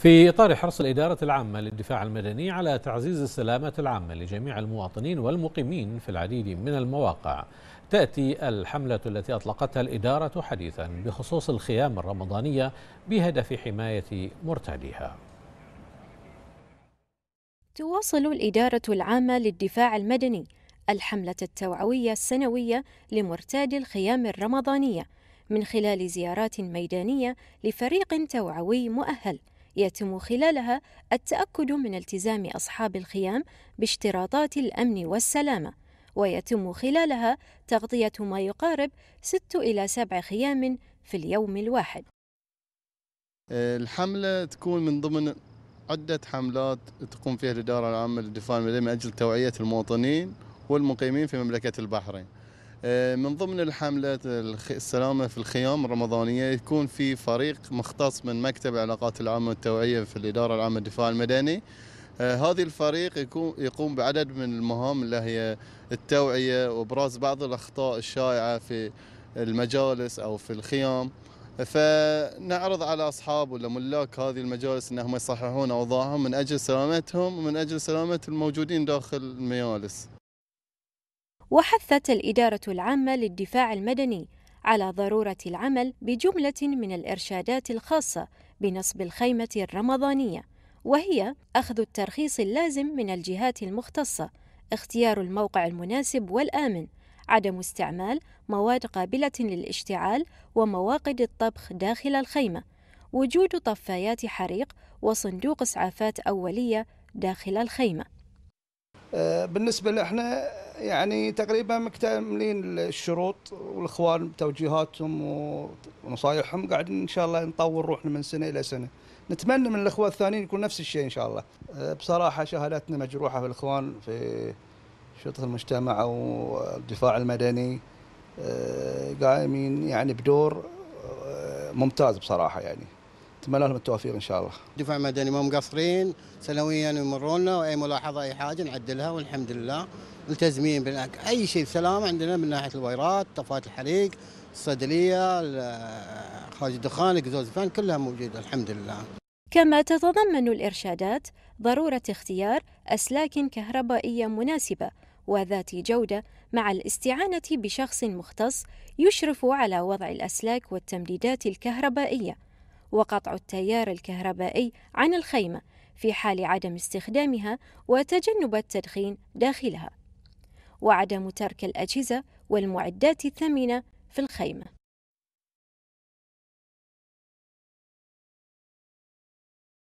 في إطار حرص الإدارة العامة للدفاع المدني على تعزيز السلامة العامة لجميع المواطنين والمقيمين في العديد من المواقع تأتي الحملة التي أطلقتها الإدارة حديثا بخصوص الخيام الرمضانية بهدف حماية مرتاديها تواصل الإدارة العامة للدفاع المدني الحملة التوعوية السنوية لمرتادي الخيام الرمضانية من خلال زيارات ميدانية لفريق توعوي مؤهل يتم خلالها التأكد من التزام أصحاب الخيام باشتراطات الأمن والسلامة، ويتم خلالها تغطية ما يقارب 6 إلى 7 خيام في اليوم الواحد. آه، الحملة تكون من ضمن عدة حملات تقوم فيها الإدارة العامة للدفاع المدني من أجل توعية المواطنين والمقيمين في مملكة البحرين آه، من ضمن الحملات السلامة في الخيام الرمضانية يكون في فريق مختص من مكتب العلاقات العامة والتوعية في الإدارة العامة للدفاع المدني آه، هذه الفريق يقوم بعدد من المهام اللي هي التوعية وإبراز بعض الأخطاء الشائعة في المجالس أو في الخيام فنعرض على أصحاب ولا ملاك هذه المجالس أنهم يصححون أوضاعهم من أجل سلامتهم ومن أجل سلامة الموجودين داخل المجالس وحثت الإدارة العامة للدفاع المدني على ضرورة العمل بجملة من الإرشادات الخاصة بنصب الخيمة الرمضانية وهي أخذ الترخيص اللازم من الجهات المختصة اختيار الموقع المناسب والآمن عدم استعمال مواد قابلة للاشتعال ومواقد الطبخ داخل الخيمة وجود طفايات حريق وصندوق إسعافات أولية داخل الخيمة آه، بالنسبة لإحنا يعني تقريبا مكتملين الشروط والاخوان بتوجيهاتهم ونصايحهم قاعد ان شاء الله نطور روحنا من سنه الى سنه نتمنى من الاخوه الثانيين يكون نفس الشيء ان شاء الله أه، بصراحه شهاداتنا مجروحه في الاخوان في شرطه المجتمع والدفاع المدني أه، قائمين يعني بدور أه، ممتاز بصراحه يعني نتمنى لهم التوفيق ان شاء الله. دفاع مدني ما مقصرين سنويا يمروننا واي ملاحظه اي حاجه نعدلها والحمد لله ملتزمين اي شيء سلام عندنا من ناحيه الويرات طفايه الحريق، الصيدليه، خارج الدخان، اكزوز الفن كلها موجوده الحمد لله. كما تتضمن الارشادات ضروره اختيار اسلاك كهربائيه مناسبه وذات جوده مع الاستعانه بشخص مختص يشرف على وضع الاسلاك والتمديدات الكهربائيه وقطع التيار الكهربائي عن الخيمة في حال عدم استخدامها وتجنب التدخين داخلها وعدم ترك الأجهزة والمعدات الثمينة في الخيمة